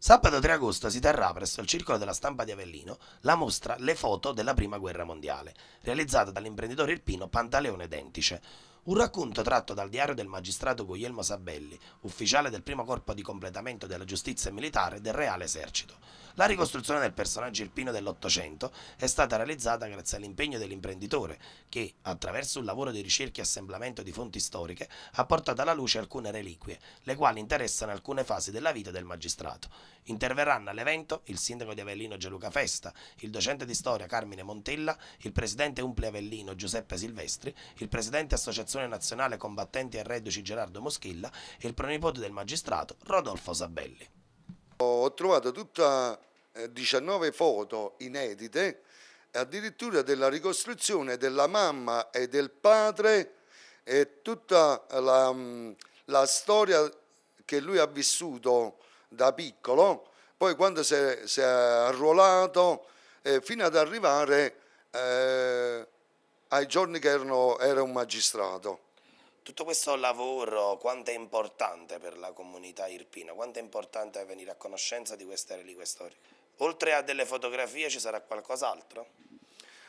Sabato 3 agosto si terrà presso il Circolo della Stampa di Avellino la mostra Le foto della Prima Guerra Mondiale, realizzata dall'imprenditore irpino Pantaleone Dentice, un racconto tratto dal diario del magistrato Guglielmo Sabelli, ufficiale del primo corpo di completamento della giustizia militare del Reale Esercito. La ricostruzione del personaggio irpino dell'Ottocento è stata realizzata grazie all'impegno dell'imprenditore che, attraverso un lavoro di ricerca e assemblamento di fonti storiche, ha portato alla luce alcune reliquie, le quali interessano alcune fasi della vita del magistrato. Interverranno all'evento il sindaco di Avellino Gianluca Festa, il docente di storia Carmine Montella, il presidente Umple Avellino Giuseppe Silvestri, il presidente associazione dell'associazione nazionale combattenti e reduci Gerardo Moschilla e il pronipote del magistrato Rodolfo Sabelli. Ho trovato tutta 19 eh, foto inedite, addirittura della ricostruzione della mamma e del padre e tutta la, mm, la storia che lui ha vissuto da piccolo, poi quando si è, si è arruolato, eh, fino ad arrivare eh, ai giorni che erano, era un magistrato. Tutto questo lavoro, quanto è importante per la comunità irpina? Quanto è importante venire a conoscenza di queste reliquie storiche? Oltre a delle fotografie ci sarà qualcos'altro?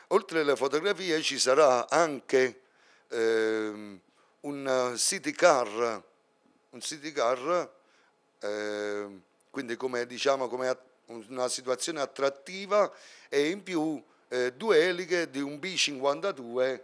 Oltre alle fotografie ci sarà anche eh, un city car, un city car eh, quindi come diciamo come una situazione attrattiva e in più eh, due eliche di un B52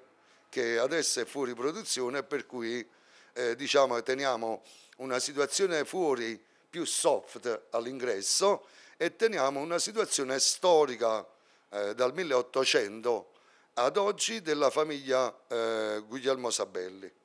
che adesso è fuori produzione per cui eh, diciamo, teniamo una situazione fuori più soft all'ingresso e teniamo una situazione storica eh, dal 1800 ad oggi della famiglia eh, Guglielmo Sabelli.